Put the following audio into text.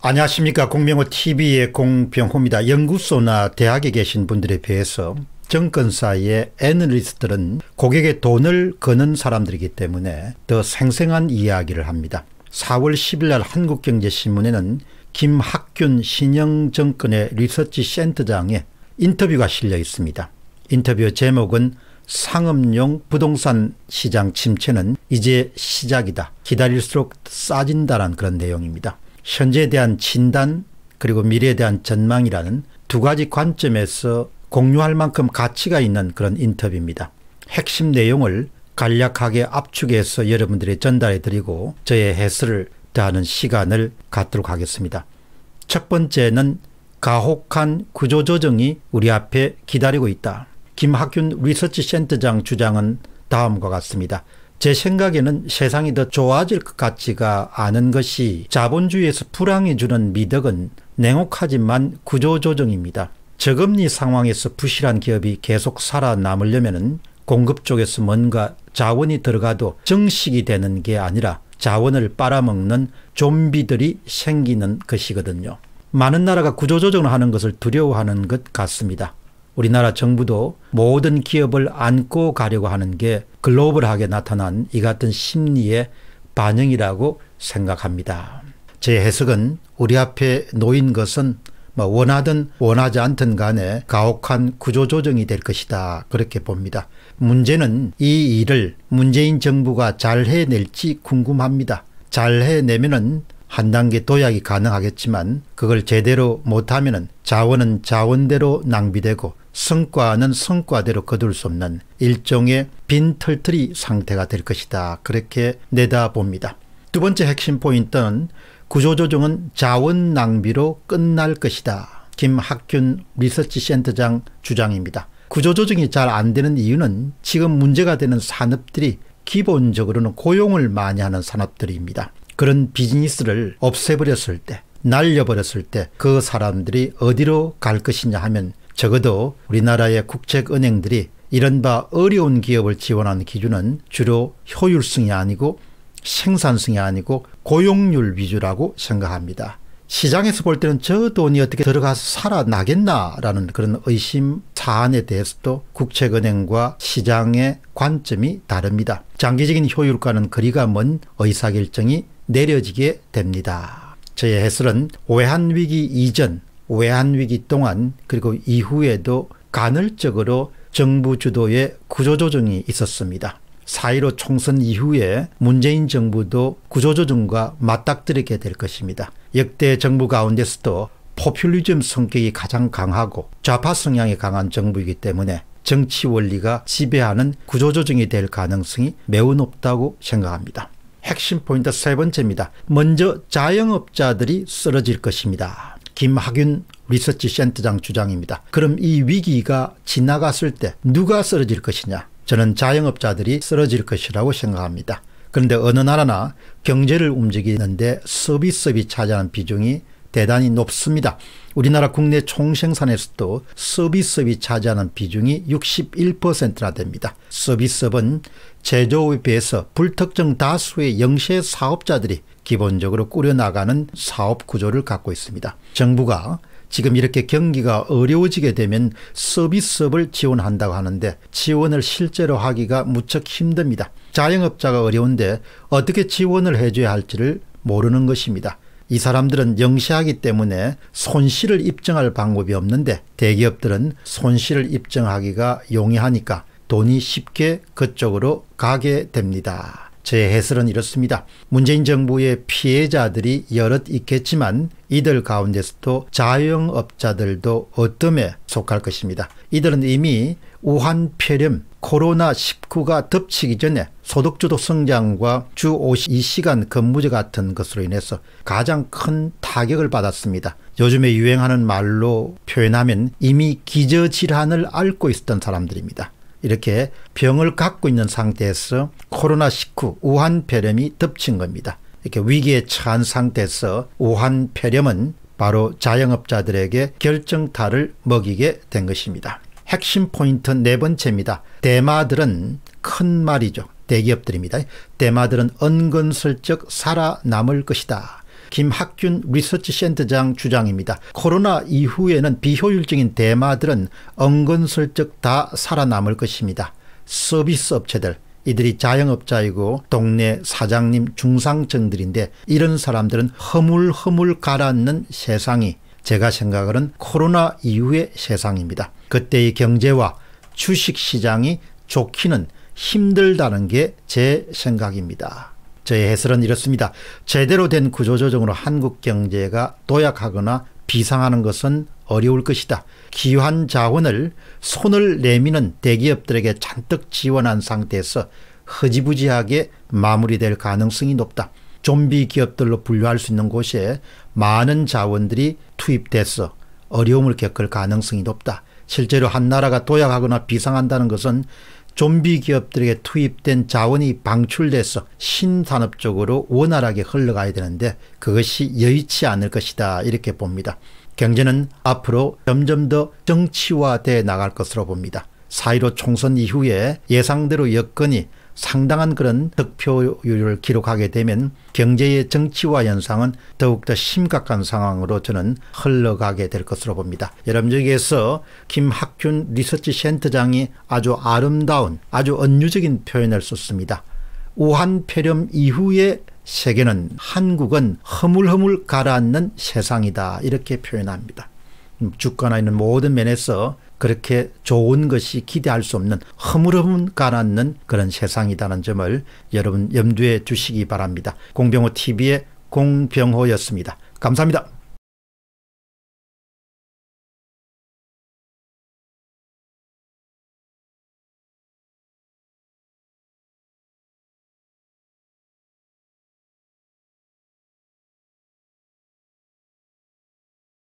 안녕하십니까. 공명호 TV의 공병호입니다. 연구소나 대학에 계신 분들에 비해서 정권사의 애널리스트들은 고객의 돈을 거는 사람들이기 때문에 더 생생한 이야기를 합니다. 4월 10일 날 한국경제신문에는 김학균 신영정권의 리서치 센터장의 인터뷰가 실려 있습니다. 인터뷰 제목은 상업용 부동산 시장 침체는 이제 시작이다. 기다릴수록 싸진다란 그런 내용입니다. 현재에 대한 진단 그리고 미래에 대한 전망이라는 두 가지 관점에서 공유할 만큼 가치가 있는 그런 인터뷰입니다. 핵심 내용을 간략하게 압축해서 여러분들이 전달해 드리고 저의 해설을 더하는 시간을 갖도록 하겠습니다. 첫 번째는 가혹한 구조조정이 우리 앞에 기다리고 있다. 김학균 리서치 센터장 주장은 다음과 같습니다. 제 생각에는 세상이 더 좋아질 것 같지가 않은 것이 자본주의에서 불황이 주는 미덕은 냉혹하지만 구조조정입니다. 저금리 상황에서 부실한 기업이 계속 살아남으려면 공급 쪽에서 뭔가 자원이 들어가도 정식이 되는 게 아니라 자원을 빨아먹는 좀비들이 생기는 것이거든요. 많은 나라가 구조조정을 하는 것을 두려워하는 것 같습니다. 우리나라 정부도 모든 기업을 안고 가려고 하는 게 글로벌하게 나타난 이 같은 심리의 반영이라고 생각합니다. 제 해석은 우리 앞에 놓인 것은 뭐 원하든 원하지 않든 간에 가혹한 구조조정이 될 것이다. 그렇게 봅니다. 문제는 이 일을 문재인 정부가 잘 해낼지 궁금합니다. 잘 해내면은 한 단계 도약이 가능하겠지만 그걸 제대로 못하면 자원은 자원대로 낭비되고 성과는 성과대로 거둘 수 없는 일종의 빈털터리 상태가 될 것이다. 그렇게 내다봅니다. 두 번째 핵심 포인트는 구조조정은 자원 낭비로 끝날 것이다. 김학균 리서치 센터장 주장입니다. 구조조정이 잘 안 되는 이유는 지금 문제가 되는 산업들이 기본적으로는 고용을 많이 하는 산업들입니다. 그런 비즈니스를 없애버렸을 때 날려버렸을 때 그 사람들이 어디로 갈 것이냐 하면 적어도 우리나라의 국책은행들이 이른바 어려운 기업을 지원하는 기준은 주로 효율성이 아니고 생산성이 아니고 고용률 위주라고 생각합니다. 시장에서 볼 때는 저 돈이 어떻게 들어가서 살아나겠나라는 그런 의심 사안에 대해서도 국책은행과 시장의 관점이 다릅니다. 장기적인 효율과는 거리가 먼 의사결정이 내려지게 됩니다. 저의 해설은 외환위기 이전, 외환위기 동안 그리고 이후에도 간헐적으로 정부 주도의 구조조정이 있었습니다. 4.15 총선 이후에 문재인 정부도 구조조정과 맞닥뜨리게 될 것입니다. 역대 정부 가운데서도 포퓰리즘 성격이 가장 강하고 좌파 성향이 강한 정부이기 때문에 정치 원리가 지배하는 구조조정이 될 가능성이 매우 높다고 생각합니다. 핵심 포인트 세 번째입니다. 먼저 자영업자들이 쓰러질 것입니다. 김학윤 리서치 센터장 주장입니다. 그럼 이 위기가 지나갔을 때 누가 쓰러질 것이냐? 저는 자영업자들이 쓰러질 것이라고 생각합니다. 그런데 어느 나라나 경제를 움직이는데 서비스업이 차지하는 비중이 대단히 높습니다. 우리나라 국내 총생산에서도 서비스업이 차지하는 비중이 61%나 됩니다. 서비스업은 제조업에 비해서 불특정 다수의 영세 사업자들이 기본적으로 꾸려나가는 사업 구조를 갖고 있습니다. 정부가 지금 이렇게 경기가 어려워지게 되면 서비스업을 지원한다고 하는데 지원을 실제로 하기가 무척 힘듭니다. 자영업자가 어려운데 어떻게 지원을 해줘야 할지를 모르는 것입니다. 이 사람들은 영시하기 때문에 손실을 입증할 방법이 없는데 대기업들은 손실을 입증하기가 용이하니까 돈이 쉽게 그쪽으로 가게 됩니다. 제 해설은 이렇습니다. 문재인 정부의 피해자들이 여럿 있겠지만 이들 가운데서도 자영업자들도 어둠에 속할 것입니다. 이들은 이미 우한 폐렴, 코로나19가 덮치기 전에 소득주도 성장과 주 52시간 근무제 같은 것으로 인해서 가장 큰 타격을 받았습니다. 요즘에 유행하는 말로 표현하면 이미 기저질환을 앓고 있었던 사람들입니다. 이렇게 병을 갖고 있는 상태에서 코로나19 우한폐렴이 덮친 겁니다. 이렇게 위기에 처한 상태에서 우한폐렴은 바로 자영업자들에게 결정타를 먹이게 된 것입니다. 핵심 포인트 네 번째입니다. 대마들은 큰 말이죠. 대기업들입니다. 대마들은 은근슬쩍 살아남을 것이다. 김학균 리서치 센터장 주장입니다. 코로나 이후에는 비효율적인 대마들은 은근슬쩍 다 살아남을 것입니다. 서비스 업체들, 이들이 자영업자이고 동네 사장님 중상층들인데 이런 사람들은 허물허물 가라앉는 세상이 제가 생각하는 코로나 이후의 세상입니다. 그때의 경제와 주식시장이 좋기는 힘들다는 게 제 생각입니다. 저의 해설은 이렇습니다. 제대로 된 구조조정으로 한국 경제가 도약하거나 비상하는 것은 어려울 것이다. 기환 자원을 손을 내미는 대기업들에게 잔뜩 지원한 상태에서 허지부지하게 마무리될 가능성이 높다. 좀비 기업들로 분류할 수 있는 곳에 많은 자원들이 투입돼서 어려움을 겪을 가능성이 높다. 실제로 한 나라가 도약하거나 비상한다는 것은 좀비 기업들에게 투입된 자원이 방출돼서 신산업 적으로 원활하게 흘러가야 되는데 그것이 여의치 않을 것이다 이렇게 봅니다. 경제는 앞으로 점점 더 정치화돼 나갈 것으로 봅니다. 4.15 총선 이후에 예상대로 여건이 상당한 그런 득표율을 기록하게 되면 경제의 정치화 현상은 더욱더 심각한 상황으로 저는 흘러가게 될 것으로 봅니다. 여러분 여기에서 김학균 리서치 센터장이 아주 아름다운 아주 은유적인 표현을 썼습니다. 우한 폐렴 이후의 세계는 한국은 허물허물 가라앉는 세상이다 이렇게 표현합니다. 음, 주가나 있는 모든 면에서 그렇게 좋은 것이 기대할 수 없는 허물음 가난앉는 그런 세상이라는 점을 여러분 염두에 두시기 바랍니다. 공병호 TV의 공병호였습니다. 감사합니다.